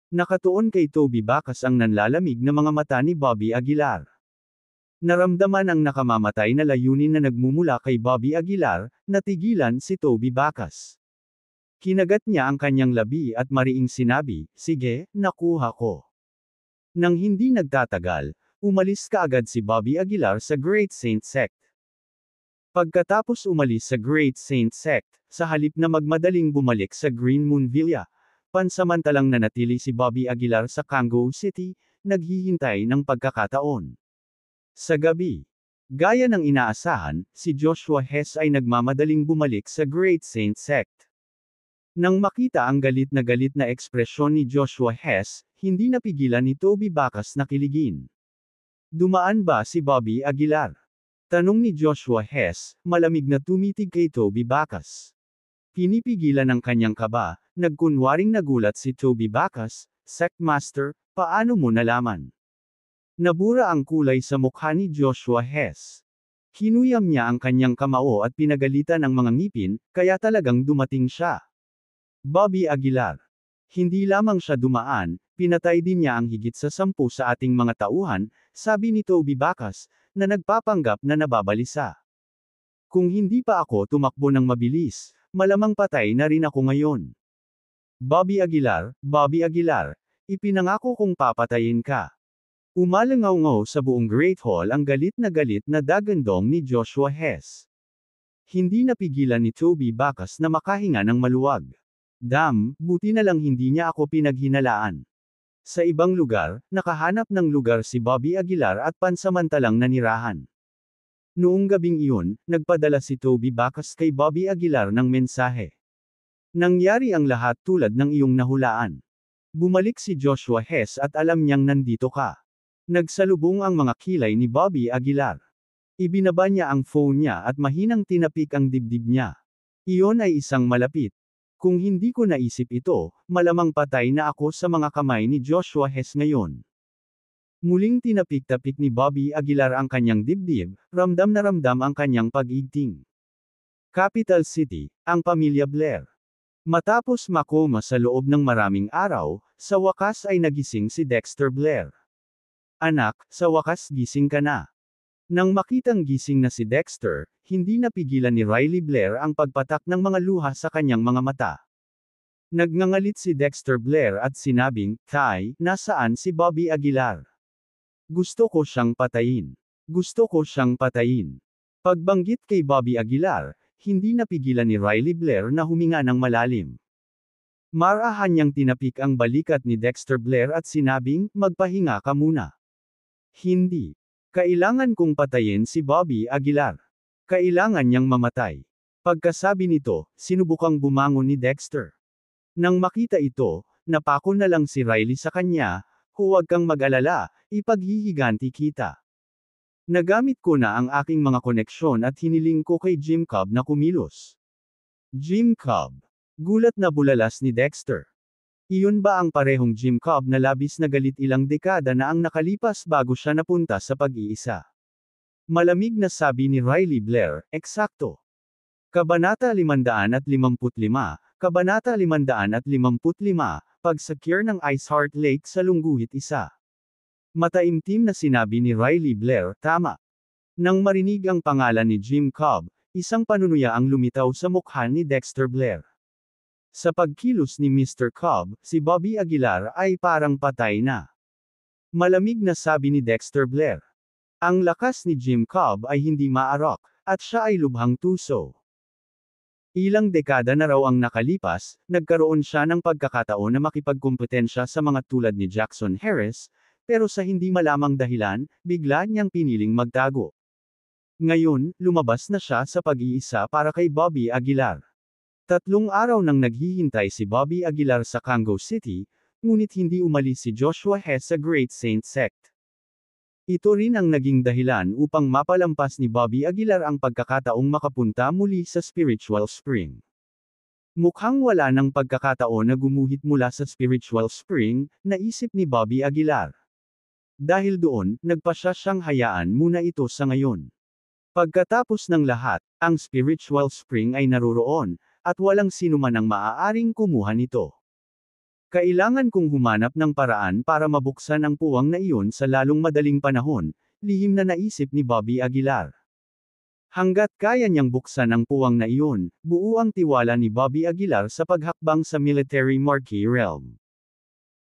Nakatuon kay Toby Bacas ang nanlalamig na mga mata ni Bobby Aguilar. Naramdaman ang nakamamatay na layunin na nagmumula kay Bobby Aguilar, natigilan si Toby Bacas. Kinagat niya ang kanyang labi at mariing sinabi, sige, nakuha ko. Nang hindi nagtatagal, umalis kaagad si Bobby Aguilar sa Great Saint Sect. Pagkatapos umalis sa Great Saint Sect, sa halip na magmadaling bumalik sa Green Moon Villa, pansamantalang nanatili si Bobby Aguilar sa Kangoo City, naghihintay ng pagkakataon. Sa gabi, gaya ng inaasahan, si Joshua Hess ay nagmamadaling bumalik sa Great Saint Sect. Nang makita ang galit na galit na ekspresyon ni Joshua Hess, hindi napigilan ni Toby Bacas na kiligin. Dumaan ba si Bobby Aguilar? Tanong ni Joshua Hess, malamig na tumitig kay Toby Bacchus. Pinipigilan ng kanyang kaba, nagkunwaring nagulat si Toby Bacchus, Sect paano mo nalaman? Nabura ang kulay sa mukha ni Joshua Hess. Kinuyam niya ang kanyang kamao at pinagalitan ang mga ngipin, kaya talagang dumating siya. Bobby Aguilar. Hindi lamang siya dumaan, pinatay din niya ang higit sa sampu sa ating mga tauhan, sabi ni Toby Bacchus, na nagpapanggap na nababalisa. Kung hindi pa ako tumakbo ng mabilis, malamang patay na rin ako ngayon. Bobby Aguilar, Bobby Aguilar, ipinangako kong papatayin ka. Umalangaw-ngaw sa buong Great Hall ang galit na galit na dagandong ni Joshua Hess. Hindi napigilan ni Toby Bacas na makahinga ng maluwag. Damn, buti na lang hindi niya ako pinaghinalaan. Sa ibang lugar, nakahanap ng lugar si Bobby Aguilar at pansamantalang nanirahan. Noong gabing iyon, nagpadala si Toby Bacchus kay Bobby Aguilar ng mensahe. Nangyari ang lahat tulad ng iyong nahulaan. Bumalik si Joshua Hess at alam niyang nandito ka. Nagsalubong ang mga kilay ni Bobby Aguilar. Ibinaba niya ang phone niya at mahinang tinapik ang dibdib niya. Iyon ay isang malapit, kung hindi ko naisip ito, malamang patay na ako sa mga kamay ni Joshua Hess ngayon. Muling tinapik-tapik ni Bobby Aguilar ang kanyang dibdib, ramdam na ramdam ang kanyang pag-igting. Capital City, ang pamilya Blair. Matapos makoma sa loob ng maraming araw, sa wakas ay nagising si Dexter Blair. Anak, sa wakas gising ka na. Nang makitang gising na si Dexter, hindi napigilan ni Riley Blair ang pagpatak ng mga luha sa kanyang mga mata. Nagngangalit si Dexter Blair at sinabing, Kai, nasaan si Bobby Aguilar? Gusto ko siyang patayin. Gusto ko siyang patayin. Pagbanggit kay Bobby Aguilar, hindi napigilan ni Riley Blair na huminga ng malalim. Marahan niyang tinapik ang balikat ni Dexter Blair at sinabing, magpahinga ka muna. Hindi, kailangan kong patayin si Bobby Aguilar. Kailangan niyang mamatay. Pagkasabi nito, sinubukang bumangon ni Dexter. Nang makita ito, napako na lang si Riley sa kanya, huwag kang mag-alala, ipaghihiganti kita. Nagamit ko na ang aking mga koneksyon at hiniling ko kay Jim Cobb na kumilos. Jim Cobb. Gulat na bulalas ni Dexter. Iyon ba ang parehong Jim Cobb na labis na galit ilang dekada na ang nakalipas bago siya napunta sa pag-iisa? Malamig na sabi ni Riley Blair, eksakto. Kabanata 555, Kabanata 555, pag-secure ng Ice Heart Lake sa Lungguhit Isa. Mataimtim na sinabi ni Riley Blair, tama. Nang marinig ang pangalan ni Jim Cobb, isang panunuya ang lumitaw sa mukha ni Dexter Blair. Sa pagkilos ni Mr. Cobb, si Bobby Aguilar ay parang patay na. Malamig na sabi ni Dexter Blair. Ang lakas ni Jim Cobb ay hindi maarok, at siya ay lubhang tuso. Ilang dekada na raw ang nakalipas, nagkaroon siya ng pagkakataon na makipagkumpetensya sa mga tulad ni Jackson Harris, pero sa hindi malamang dahilan, bigla niyang piniling magtago. Ngayon, lumabas na siya sa pag-iisa para kay Bobby Aguilar. Tatlong araw nang naghihintay si Bobby Aguilar sa Kango City, ngunit hindi umalis si Joshua Hess sa Great Saint Sect. Ito rin ang naging dahilan upang mapalampas ni Bobby Aguilar ang pagkakataong makapunta muli sa Spiritual Spring. Mukhang wala ng pagkakataon na gumuhit mula sa Spiritual Spring, naisip ni Bobby Aguilar. Dahil doon, nagpasya siyang hayaan muna ito sa ngayon. Pagkatapos ng lahat, ang Spiritual Spring ay naroroon, at walang sinuman ang maaaring kumuha nito. Kailangan kong humanap ng paraan para mabuksan ang puwang na iyon sa lalong madaling panahon, lihim na naisip ni Bobby Aguilar. Hanggat kaya niyang buksan ang puwang na iyon, buo ang tiwala ni Bobby Aguilar sa paghakbang sa military marquee realm.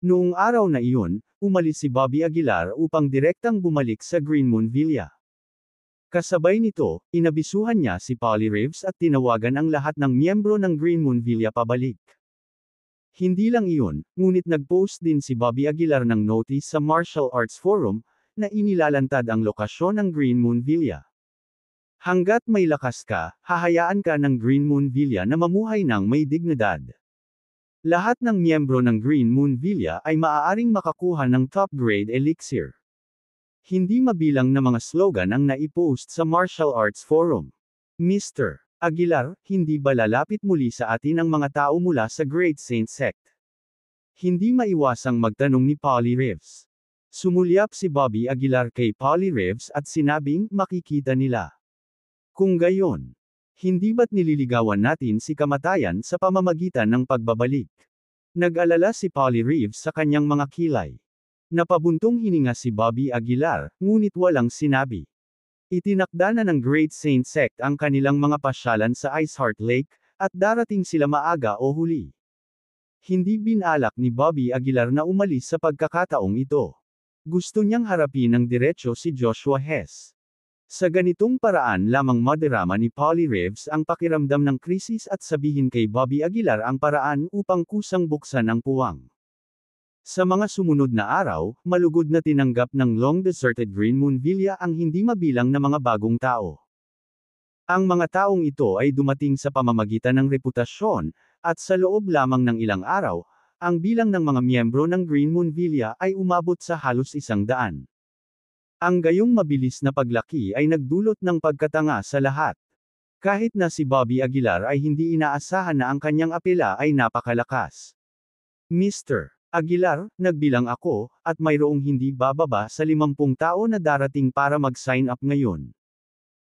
Noong araw na iyon, umalis si Bobby Aguilar upang direktang bumalik sa Greenmoon Villa. Kasabay nito, inabisuhan niya si Polly Reeves at tinawagan ang lahat ng miyembro ng Green Moon Villa pabalik. Hindi lang iyon, ngunit nag-post din si Bobby Aguilar ng notice sa Martial Arts Forum, na inilalantad ang lokasyon ng Green Moon Villa. Hanggat may lakas ka, hahayaan ka ng Green Moon Villa na mamuhay ng may dignidad. Lahat ng miyembro ng Green Moon Villa ay maaaring makakuha ng top grade elixir. Hindi mabilang na mga slogan ang naipost sa Martial Arts Forum. Mr. Aguilar, hindi ba lalapit muli sa atin ang mga tao mula sa Great Saint Sect? Hindi maiwasang magtanong ni Polly Reeves. Sumulyap si Bobby Aguilar kay Polly Reeves at sinabing makikita nila. Kung gayon, hindi ba't nililigawan natin si kamatayan sa pamamagitan ng pagbabalik? Nag-alala si Polly Reeves sa kanyang mga kilay. Napabuntong hininga si Bobby Aguilar, ngunit walang sinabi. Itinakda na ng Great Saint Sect ang kanilang mga pasyalan sa Iceheart Lake, at darating sila maaga o huli. Hindi binalak ni Bobby Aguilar na umalis sa pagkakataong ito. Gusto niyang harapin ng diretsyo si Joshua Hess. Sa ganitong paraan lamang maderama ni Polly Reeves ang pakiramdam ng krisis at sabihin kay Bobby Aguilar ang paraan upang kusang buksan ang puwang. Sa mga sumunod na araw, malugod na tinanggap ng long-deserted Green Moon Villa ang hindi mabilang na mga bagong tao. Ang mga taong ito ay dumating sa pamamagitan ng reputasyon, at sa loob lamang ng ilang araw, ang bilang ng mga miyembro ng Green Moon Villa ay umabot sa halos isang daan. Ang gayong mabilis na paglaki ay nagdulot ng pagkatanga sa lahat. Kahit na si Bobby Aguilar ay hindi inaasahan na ang kanyang apela ay napakalakas. Mr. Aguilar, nagbilang ako, at mayroong hindi bababa sa 50 tao na darating para mag-sign up ngayon.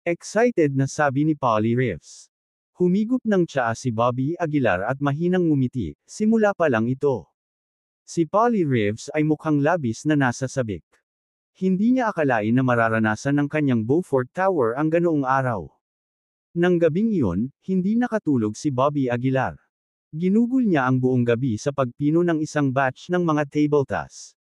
Excited na sabi ni Polly Reeves. Humigop ng tsaa si Bobby Aguilar at mahinang ngumiti, simula pa lang ito. Si Polly Reeves ay mukhang labis na nasa sabik. Hindi niya akalain na mararanasan ng kanyang Beaufort Tower ang ganoong araw. Nang gabing iyon, hindi nakatulog si Bobby Aguilar. Ginugol niya ang buong gabi sa pagpino ng isang batch ng mga table tasks.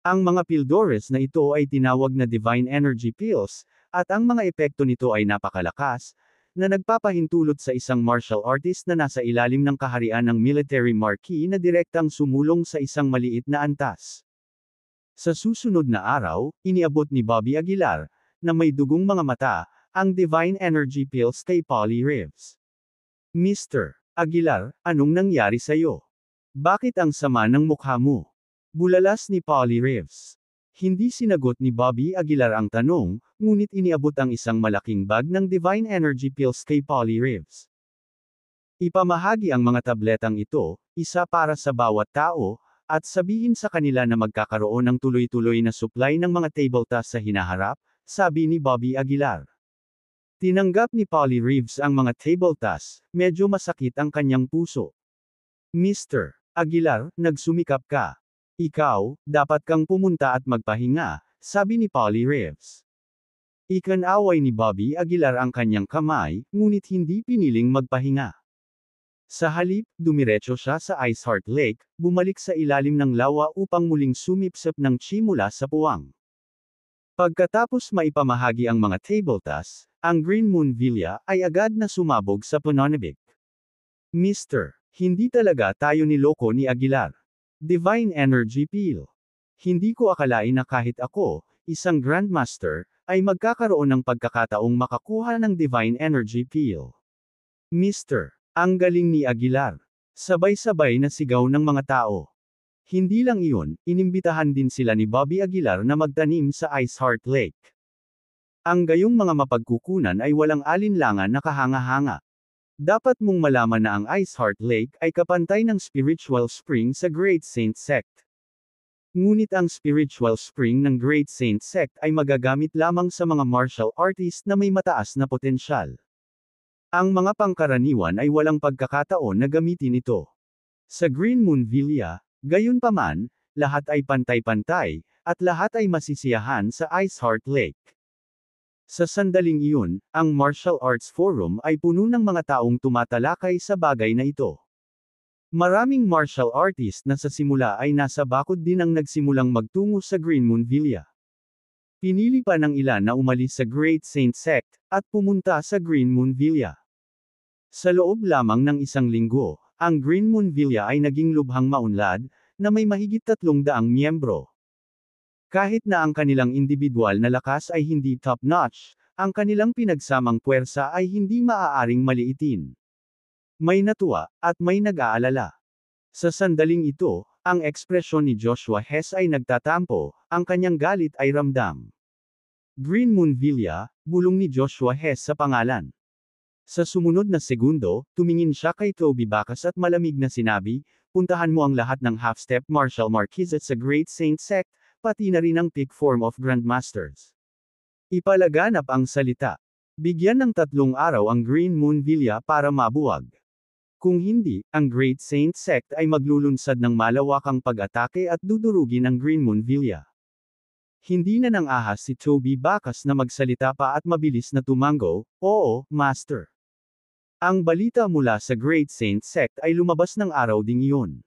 Ang mga pildores na ito ay tinawag na divine energy pills, at ang mga epekto nito ay napakalakas, na nagpapahintulot sa isang martial artist na nasa ilalim ng kaharian ng military marquee na direktang sumulong sa isang maliit na antas. Sa susunod na araw, iniabot ni Bobby Aguilar, na may dugong mga mata, ang divine energy pills kay Polly Reeves. Mr. Aguilar, anong nangyari sa'yo? Bakit ang sama ng mukha mo? Bulalas ni Polly Reeves. Hindi sinagot ni Bobby Aguilar ang tanong, ngunit iniabot ang isang malaking bag ng Divine Energy Pills kay Polly Reeves. Ipamahagi ang mga tabletang ito, isa para sa bawat tao, at sabihin sa kanila na magkakaroon ng tuloy-tuloy na supply ng mga table sa hinaharap, sabi ni Bobby Aguilar. Tinanggap ni Polly Reeves ang mga table tasks, medyo masakit ang kanyang puso. Mr. Aguilar, nagsumikap ka. Ikaw, dapat kang pumunta at magpahinga, sabi ni Polly Reeves. Ikanaway ni Bobby Aguilar ang kanyang kamay, ngunit hindi piniling magpahinga. Sa halip, dumiretso siya sa Ice Heart Lake, bumalik sa ilalim ng lawa upang muling sumipsep ng chimula sa puwang. Pagkatapos maipamahagi ang mga table tasks, ang Green Moon Villa ay agad na sumabog sa Panonibik. Mr. Hindi talaga tayo niloko ni Aguilar. Divine Energy Peel. Hindi ko akalain na kahit ako, isang Grandmaster, ay magkakaroon ng pagkakataong makakuha ng Divine Energy Peel. Mr. Ang galing ni Aguilar. Sabay-sabay na sigaw ng mga tao. Hindi lang iyon, inimbitahan din sila ni Bobby Aguilar na magtanim sa Ice Heart Lake. Ang gayong mga mapagkukunan ay walang alinlangan na kahanga-hanga. Dapat mong malaman na ang Iceheart Lake ay kapantay ng spiritual spring sa Great Saint Sect. Ngunit ang spiritual spring ng Great Saint Sect ay magagamit lamang sa mga martial artist na may mataas na potensyal. Ang mga pangkaraniwan ay walang pagkakataon na gamitin ito. Sa Green Moon Villa, gayunpaman, lahat ay pantay-pantay, at lahat ay masisiyahan sa Iceheart Lake. Sa sandaling iyon, ang Martial Arts Forum ay puno ng mga taong tumatalakay sa bagay na ito. Maraming martial artist na sa simula ay nasa bakod din ang nagsimulang magtungo sa Green Moon Villa. Pinili pa ng ilan na umalis sa Great Saint Sect, at pumunta sa Green Moon Villa. Sa loob lamang ng isang linggo, ang Green Moon Villa ay naging lubhang maunlad, na may mahigit tatlong daang miyembro. Kahit na ang kanilang individual na lakas ay hindi top-notch, ang kanilang pinagsamang puwersa ay hindi maaaring maliitin. May natuwa, at may nag-aalala. Sa sandaling ito, ang ekspresyon ni Joshua Hess ay nagtatampo, ang kanyang galit ay ramdam. Green Moon Villa, bulong ni Joshua Hess sa pangalan. Sa sumunod na segundo, tumingin siya kay Toby Bacchus at malamig na sinabi, puntahan mo ang lahat ng half-step Marshall at sa Great Saint Sect, pati na rin ang peak form of grandmasters. Ipalaganap ang salita. Bigyan ng tatlong araw ang Green Moon Villa para mabuwag. Kung hindi, ang Great Saint Sect ay maglulunsad ng malawakang pag-atake at dudurugin ang Green Moon Villa. Hindi na nang ahas si Toby Bacchus na magsalita pa at mabilis na tumango, Oo, Master. Ang balita mula sa Great Saint Sect ay lumabas ng araw ding iyon.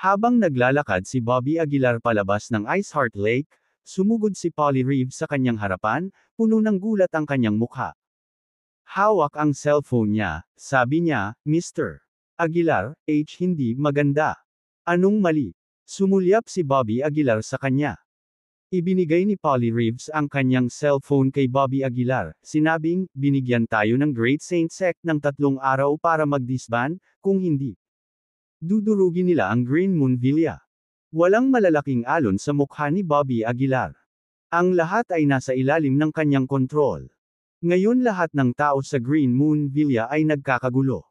Habang naglalakad si Bobby Aguilar palabas ng Ice Heart Lake, sumugod si Polly Reeves sa kanyang harapan, puno ng gulat ang kanyang mukha. Hawak ang cellphone niya, sabi niya, Mr. Aguilar, H hindi maganda. Anong mali? Sumulyap si Bobby Aguilar sa kanya. Ibinigay ni Polly Reeves ang kanyang cellphone kay Bobby Aguilar, sinabing, binigyan tayo ng Great Saint Sect ng tatlong araw para mag-disband, kung hindi, Dudurugin nila ang Green Moon Villa. Walang malalaking alon sa mukha ni Bobby Aguilar. Ang lahat ay nasa ilalim ng kanyang kontrol. Ngayon lahat ng tao sa Green Moon Villa ay nagkakagulo.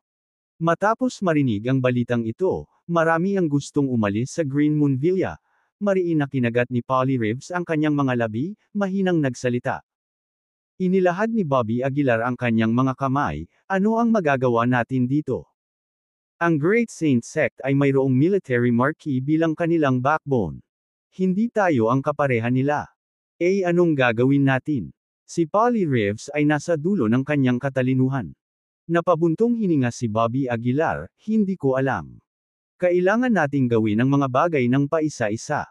Matapos marinig ang balitang ito, marami ang gustong umalis sa Green Moon Villa, mariin na kinagat ni Polly Reeves ang kanyang mga labi, mahinang nagsalita. Inilahad ni Bobby Aguilar ang kanyang mga kamay, ano ang magagawa natin dito? Ang Great Saint Sect ay mayroong military marquee bilang kanilang backbone. Hindi tayo ang kapareha nila. Eh anong gagawin natin? Si Polly Reeves ay nasa dulo ng kanyang katalinuhan. Napabuntong hininga si Bobby Aguilar, hindi ko alam. Kailangan nating gawin ang mga bagay ng paisa-isa.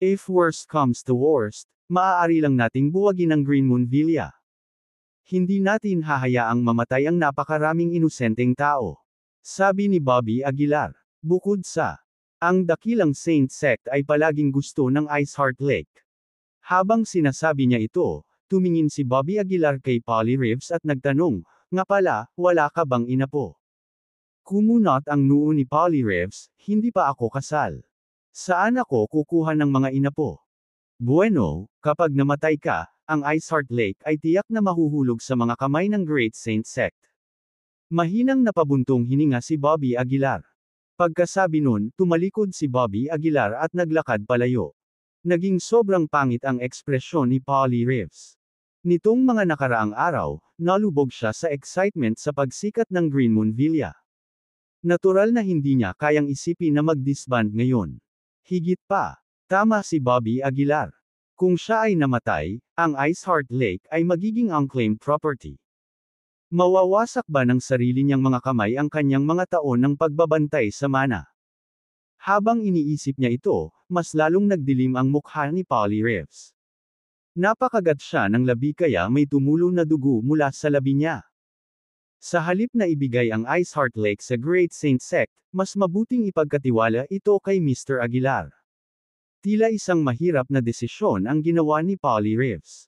If worst comes to worst, maaari lang nating buwagin ang Greenmoon Villa. Hindi natin hahayaang mamatay ang napakaraming inusenteng tao. Sabi ni Bobby Aguilar. Bukod sa ang dakilang Saint sect ay palaging gusto ng Iceheart Lake. Habang sinasabi niya ito, tumingin si Bobby Aguilar kay Polly Reeves at nagtanong, nga pala, wala ka bang ina po? Kumunot ang noo ni Polly Reeves, hindi pa ako kasal. Saan ako kukuha ng mga ina po? Bueno, kapag namatay ka, ang Iceheart Lake ay tiyak na mahuhulog sa mga kamay ng Great Saint Sect. Mahinang napabuntong hininga si Bobby Aguilar. Pagkasabi nun, tumalikod si Bobby Aguilar at naglakad palayo. Naging sobrang pangit ang ekspresyon ni Polly Reeves. Nitong mga nakaraang araw, nalubog siya sa excitement sa pagsikat ng Green Moon Villa. Natural na hindi niya kayang isipin na mag-disband ngayon. Higit pa, tama si Bobby Aguilar. Kung siya ay namatay, ang Ice Heart Lake ay magiging unclaimed property. Mawawasak ba ng sarili niyang mga kamay ang kanyang mga taon ng pagbabantay sa mana? Habang iniisip niya ito, mas lalong nagdilim ang mukha ni Polly Reeves. Napakagat siya ng labi kaya may tumulo na dugo mula sa labi niya. Sa halip na ibigay ang Ice Heart Lake sa Great Saint Sect, mas mabuting ipagkatiwala ito kay Mr. Aguilar. Tila isang mahirap na desisyon ang ginawa ni Polly Reeves.